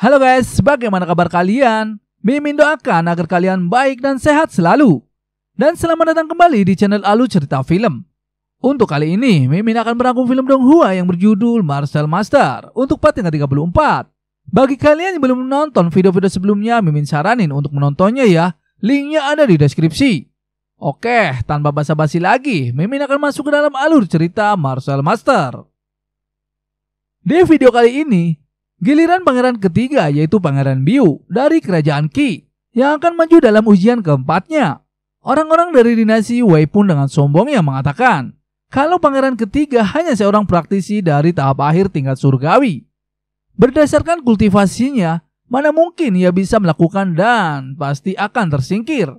Halo guys, bagaimana kabar kalian? Mimin doakan agar kalian baik dan sehat selalu. Dan selamat datang kembali di channel Alu Cerita Film. Untuk kali ini, Mimin akan merangkum film Dong Hua yang berjudul Marcel Master untuk part yang ke-34. Bagi kalian yang belum menonton video-video sebelumnya, Mimin saranin untuk menontonnya ya. Linknya ada di deskripsi. Oke, tanpa basa-basi lagi, Mimin akan masuk ke dalam alur cerita Marcel Master. Di video kali ini, Giliran pangeran ketiga yaitu pangeran Biu dari kerajaan Qi yang akan maju dalam ujian keempatnya. Orang-orang dari dinasti Wei pun dengan sombongnya mengatakan, kalau pangeran ketiga hanya seorang praktisi dari tahap akhir tingkat surgawi. Berdasarkan kultivasinya, mana mungkin ia bisa melakukan dan pasti akan tersingkir.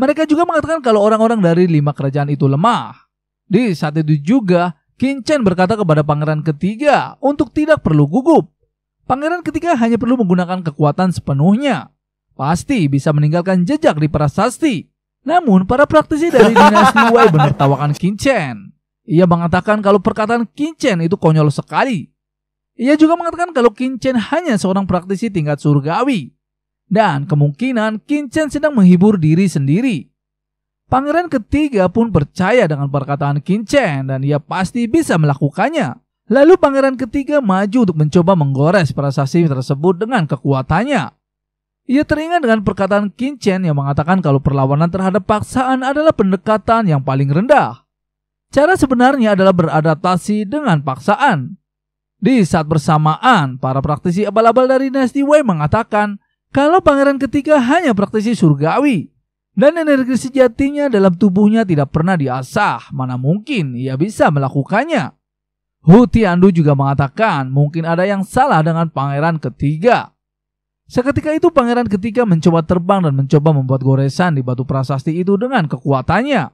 Mereka juga mengatakan kalau orang-orang dari lima kerajaan itu lemah. Di saat itu juga, Kinchen berkata kepada pangeran ketiga untuk tidak perlu gugup Pangeran ketiga hanya perlu menggunakan kekuatan sepenuhnya. Pasti bisa meninggalkan jejak di prasasti. Namun, para praktisi dari dinasti Wei menertawakan Kinchen. Ia mengatakan kalau perkataan Kinchen itu konyol sekali. Ia juga mengatakan kalau Kinchen hanya seorang praktisi tingkat surgawi. Dan kemungkinan Kinchen sedang menghibur diri sendiri. Pangeran ketiga pun percaya dengan perkataan Kinchen dan ia pasti bisa melakukannya. Lalu pangeran ketiga maju untuk mencoba menggores saksi tersebut dengan kekuatannya. Ia teringat dengan perkataan Kinchen yang mengatakan kalau perlawanan terhadap paksaan adalah pendekatan yang paling rendah. Cara sebenarnya adalah beradaptasi dengan paksaan. Di saat bersamaan, para praktisi abal-abal dari Dynasty Wei mengatakan kalau pangeran ketiga hanya praktisi surgawi dan energi sejatinya dalam tubuhnya tidak pernah diasah, mana mungkin ia bisa melakukannya. Hu Tiandu juga mengatakan mungkin ada yang salah dengan pangeran ketiga. Seketika itu pangeran ketiga mencoba terbang dan mencoba membuat goresan di batu prasasti itu dengan kekuatannya.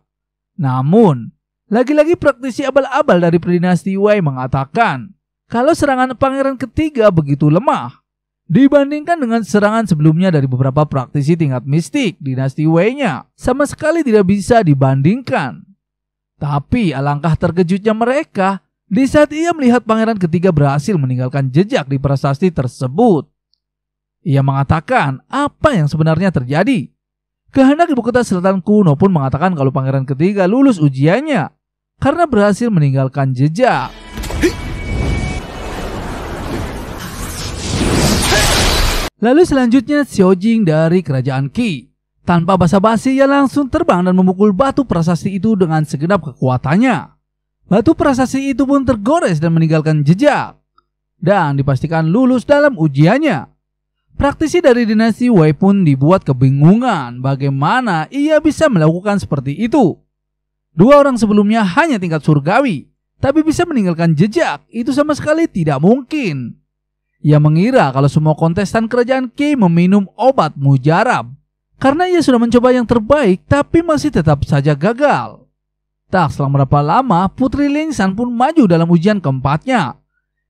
Namun, lagi-lagi praktisi abal-abal dari dinasti Wei mengatakan kalau serangan pangeran ketiga begitu lemah dibandingkan dengan serangan sebelumnya dari beberapa praktisi tingkat mistik dinasti Wei-nya sama sekali tidak bisa dibandingkan. Tapi alangkah terkejutnya mereka di saat ia melihat pangeran ketiga berhasil meninggalkan jejak di prasasti tersebut, ia mengatakan apa yang sebenarnya terjadi. Kehendak ibu kota selatan kuno pun mengatakan kalau pangeran ketiga lulus ujiannya karena berhasil meninggalkan jejak. Lalu selanjutnya Xiao Jing dari kerajaan Qi. Tanpa basa-basi ia langsung terbang dan memukul batu prasasti itu dengan segenap kekuatannya. Batu prasasti itu pun tergores dan meninggalkan jejak, dan dipastikan lulus dalam ujiannya. Praktisi dari dinasti Wei pun dibuat kebingungan bagaimana ia bisa melakukan seperti itu. Dua orang sebelumnya hanya tingkat surgawi, tapi bisa meninggalkan jejak itu sama sekali tidak mungkin. Ia mengira kalau semua kontestan kerajaan Qi meminum obat mujarab. Karena ia sudah mencoba yang terbaik tapi masih tetap saja gagal. Tak selama berapa lama, Putri San pun maju dalam ujian keempatnya.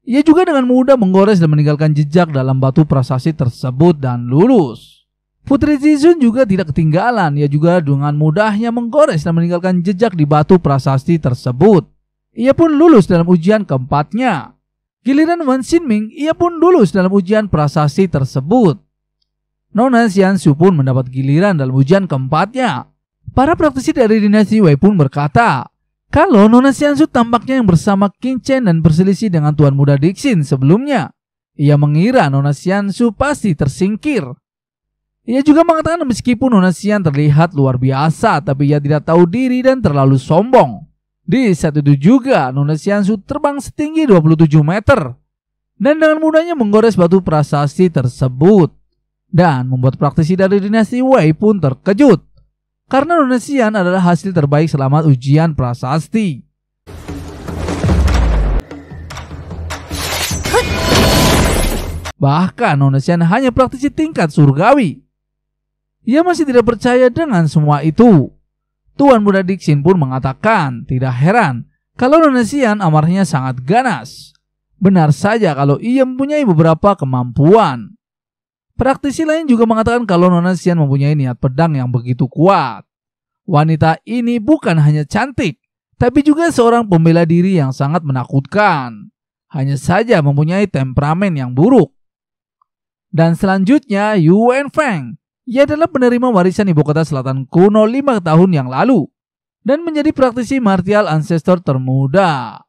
Ia juga dengan mudah menggores dan meninggalkan jejak dalam batu prasasti tersebut dan lulus. Putri Zizun juga tidak ketinggalan, ia juga dengan mudahnya menggores dan meninggalkan jejak di batu prasasti tersebut. Ia pun lulus dalam ujian keempatnya. Giliran Wan Xinming, ia pun lulus dalam ujian prasasti tersebut. Nona Xianxu pun mendapat giliran dalam ujian keempatnya. Para praktisi dari dinasti Wei pun berkata, kalau Nona Xiansu tampaknya yang bersama King Chen dan berselisih dengan Tuan Muda Dixin sebelumnya. Ia mengira Nona Xiansu pasti tersingkir. Ia juga mengatakan meskipun Nona Xian terlihat luar biasa, tapi ia tidak tahu diri dan terlalu sombong. Di saat itu juga, Nona Xiansu terbang setinggi 27 meter. Dan dengan mudahnya menggores batu prasasti tersebut. Dan membuat praktisi dari dinasti Wei pun terkejut. Karena donasian adalah hasil terbaik selama ujian prasasti. Bahkan Donesian hanya praktisi tingkat surgawi. Ia masih tidak percaya dengan semua itu. Tuan Muda Dixin pun mengatakan tidak heran kalau Donesian amarnya sangat ganas. Benar saja kalau ia mempunyai beberapa kemampuan. Praktisi lain juga mengatakan kalau Nona Xian mempunyai niat pedang yang begitu kuat. Wanita ini bukan hanya cantik, tapi juga seorang pembela diri yang sangat menakutkan. Hanya saja mempunyai temperamen yang buruk. Dan selanjutnya Yuan Feng. Ia adalah penerima warisan ibu kota selatan kuno 5 tahun yang lalu dan menjadi praktisi martial ancestor termuda.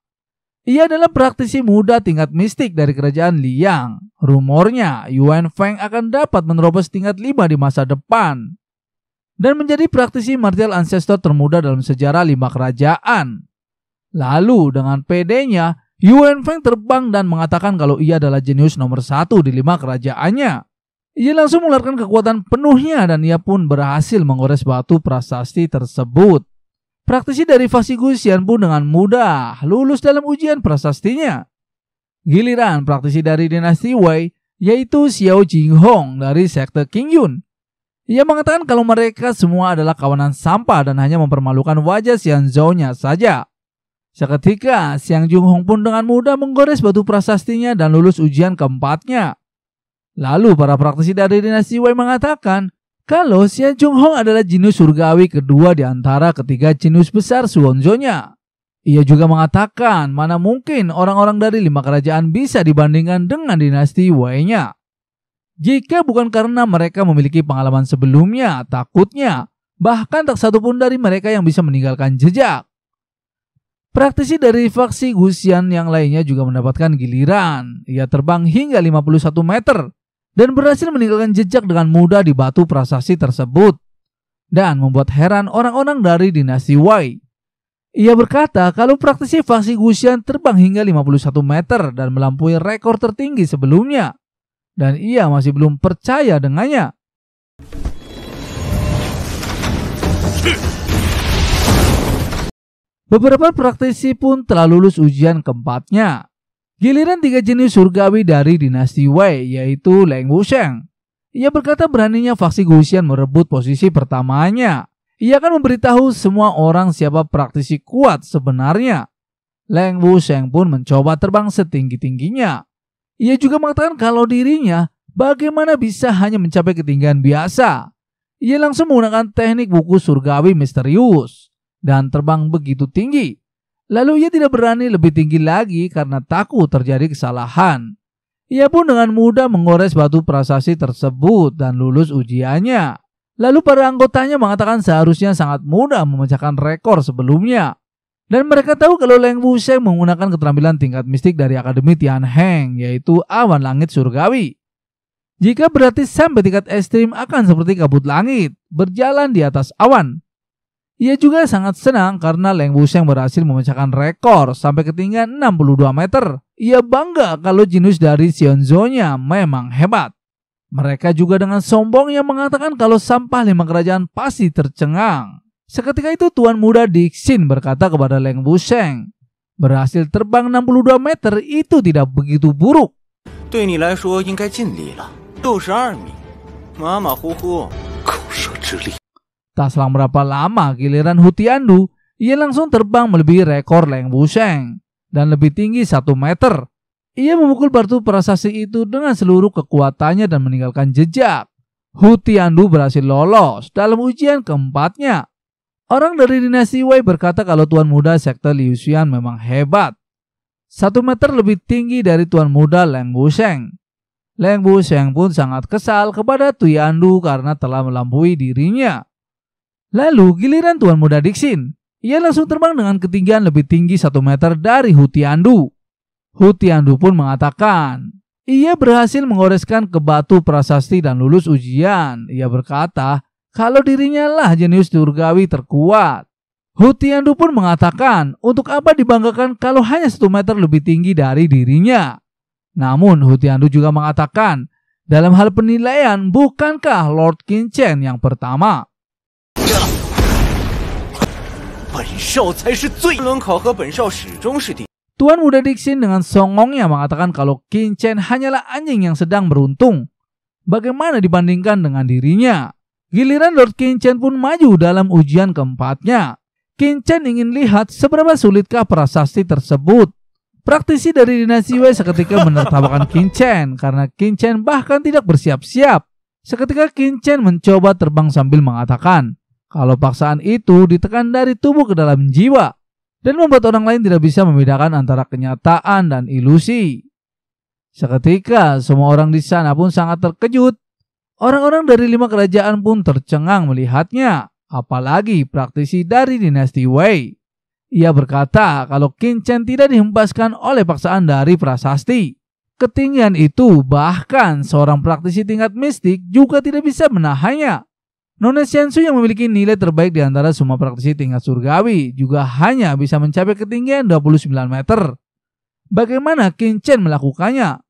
Ia adalah praktisi muda tingkat mistik dari kerajaan Liang. Rumornya, Yuan Feng akan dapat menerobos tingkat lima di masa depan dan menjadi praktisi martial ancestor termuda dalam sejarah lima kerajaan. Lalu dengan pedenya, Yuan Feng terbang dan mengatakan kalau ia adalah jenius nomor satu di lima kerajaannya. Ia langsung mengeluarkan kekuatan penuhnya dan ia pun berhasil menggores batu prasasti tersebut. Praktisi dari Vasigusyan pun dengan mudah lulus dalam ujian prasastinya. Giliran praktisi dari dinasti Wei yaitu Xiao Jinghong dari sekte Qingyun. Ia mengatakan kalau mereka semua adalah kawanan sampah dan hanya mempermalukan wajah Xian Zhou-nya saja. Seketika, Xiang Junghong pun dengan mudah menggores batu prasastinya dan lulus ujian keempatnya. Lalu para praktisi dari dinasti Wei mengatakan kalau Xian Chung Hong adalah jinus surgawi kedua di antara ketiga jinus besar Suwonzonya. Ia juga mengatakan mana mungkin orang-orang dari lima kerajaan bisa dibandingkan dengan dinasti Wei-nya. Jika bukan karena mereka memiliki pengalaman sebelumnya, takutnya bahkan tak satu pun dari mereka yang bisa meninggalkan jejak. Praktisi dari faksi Gusian yang lainnya juga mendapatkan giliran. Ia terbang hingga 51 meter dan berhasil meninggalkan jejak dengan mudah di batu prasasti tersebut dan membuat heran orang-orang dari dinasti Wei. Ia berkata kalau praktisi faksi Gusian terbang hingga 51 meter dan melampaui rekor tertinggi sebelumnya dan ia masih belum percaya dengannya. Beberapa praktisi pun telah lulus ujian keempatnya Giliran tiga jenis surgawi dari dinasti Wei, yaitu Leng Wusheng. Ia berkata beraninya faksi Guxian merebut posisi pertamanya. Ia akan memberitahu semua orang siapa praktisi kuat sebenarnya. Leng Wusheng pun mencoba terbang setinggi-tingginya. Ia juga mengatakan kalau dirinya bagaimana bisa hanya mencapai ketinggian biasa. Ia langsung menggunakan teknik buku surgawi misterius dan terbang begitu tinggi Lalu ia tidak berani lebih tinggi lagi karena takut terjadi kesalahan. Ia pun dengan mudah mengores batu prasasti tersebut dan lulus ujiannya. Lalu para anggotanya mengatakan seharusnya sangat mudah memecahkan rekor sebelumnya. Dan mereka tahu kalau Leng Sheng menggunakan keterampilan tingkat mistik dari Akademi Tian Heng, yaitu awan langit surgawi. Jika berarti sampai tingkat ekstrim akan seperti kabut langit, berjalan di atas awan, ia juga sangat senang karena Leng Wuxiang berhasil memecahkan rekor sampai ketinggian 62 meter. Ia bangga kalau jenis dari Xionzonya memang hebat. Mereka juga dengan sombongnya mengatakan kalau sampah lima kerajaan pasti tercengang. Seketika itu tuan muda Dixin berkata kepada Leng Wuxiang, berhasil terbang 62 meter itu tidak begitu buruk. 对你来说应该尽力了，六十二米，马马虎虎，口舌之力。Tak selang berapa lama giliran Hutiandu, ia langsung terbang melebihi rekor Leng Busheng dan lebih tinggi 1 meter. Ia memukul batu prasasti itu dengan seluruh kekuatannya dan meninggalkan jejak. Hutiandu berhasil lolos dalam ujian keempatnya. Orang dari dinasti Wei berkata kalau tuan muda sekte Liu Xian memang hebat. Satu meter lebih tinggi dari tuan muda Leng Busheng. Leng Busheng pun sangat kesal kepada Tuyandu karena telah melampaui dirinya. Lalu giliran Tuan Muda Dixin. Ia langsung terbang dengan ketinggian lebih tinggi satu meter dari Hutiandu. Hutiandu pun mengatakan, ia berhasil mengoreskan ke batu prasasti dan lulus ujian. Ia berkata, kalau dirinya lah jenius turgawi terkuat. Hutiandu pun mengatakan, untuk apa dibanggakan kalau hanya satu meter lebih tinggi dari dirinya. Namun Hutiandu juga mengatakan, dalam hal penilaian bukankah Lord Kinchen yang pertama? Tuan muda Dixon dengan songongnya mengatakan kalau Chen hanyalah anjing yang sedang beruntung. Bagaimana dibandingkan dengan dirinya? Giliran Lord Chen pun maju dalam ujian keempatnya. Chen ingin lihat seberapa sulitkah prasasti tersebut. Praktisi dari dinasti Wei seketika menertawakan Chen karena Chen bahkan tidak bersiap-siap. Seketika Chen mencoba terbang sambil mengatakan, kalau paksaan itu ditekan dari tubuh ke dalam jiwa dan membuat orang lain tidak bisa membedakan antara kenyataan dan ilusi. Seketika semua orang di sana pun sangat terkejut. Orang-orang dari lima kerajaan pun tercengang melihatnya, apalagi praktisi dari dinasti Wei. Ia berkata kalau King Chen tidak dihempaskan oleh paksaan dari prasasti. Ketinggian itu bahkan seorang praktisi tingkat mistik juga tidak bisa menahannya. Nona Shensu yang memiliki nilai terbaik di antara semua praktisi tingkat surgawi juga hanya bisa mencapai ketinggian 29 meter. Bagaimana Chen melakukannya?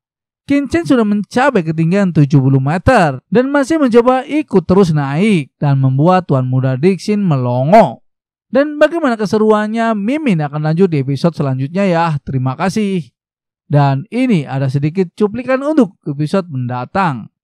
Chen sudah mencapai ketinggian 70 meter dan masih mencoba ikut terus naik dan membuat Tuan Muda Dixin melongo. Dan bagaimana keseruannya Mimin akan lanjut di episode selanjutnya ya. Terima kasih. Dan ini ada sedikit cuplikan untuk episode mendatang.